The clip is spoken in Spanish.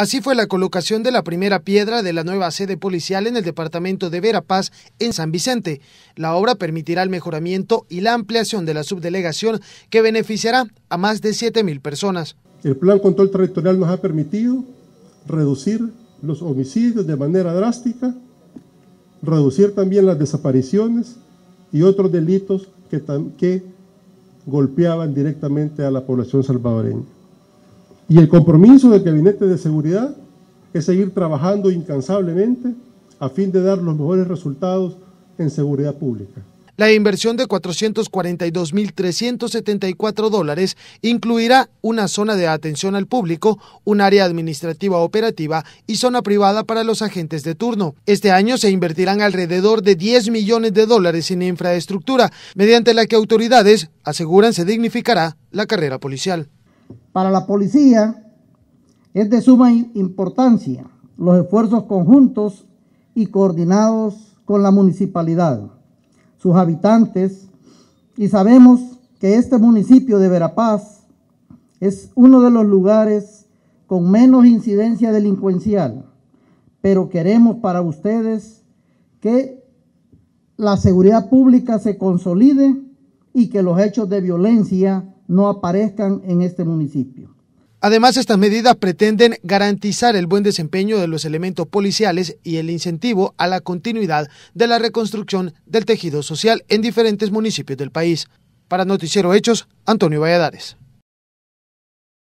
Así fue la colocación de la primera piedra de la nueva sede policial en el departamento de Verapaz, en San Vicente. La obra permitirá el mejoramiento y la ampliación de la subdelegación que beneficiará a más de 7.000 personas. El plan control territorial nos ha permitido reducir los homicidios de manera drástica, reducir también las desapariciones y otros delitos que, que golpeaban directamente a la población salvadoreña. Y el compromiso del Gabinete de Seguridad es seguir trabajando incansablemente a fin de dar los mejores resultados en seguridad pública. La inversión de 442.374 dólares incluirá una zona de atención al público, un área administrativa operativa y zona privada para los agentes de turno. Este año se invertirán alrededor de 10 millones de dólares en infraestructura, mediante la que autoridades aseguran se dignificará la carrera policial. Para la policía es de suma importancia los esfuerzos conjuntos y coordinados con la municipalidad, sus habitantes, y sabemos que este municipio de Verapaz es uno de los lugares con menos incidencia delincuencial, pero queremos para ustedes que la seguridad pública se consolide y que los hechos de violencia no aparezcan en este municipio. Además, estas medidas pretenden garantizar el buen desempeño de los elementos policiales y el incentivo a la continuidad de la reconstrucción del tejido social en diferentes municipios del país. Para Noticiero Hechos, Antonio Valladares.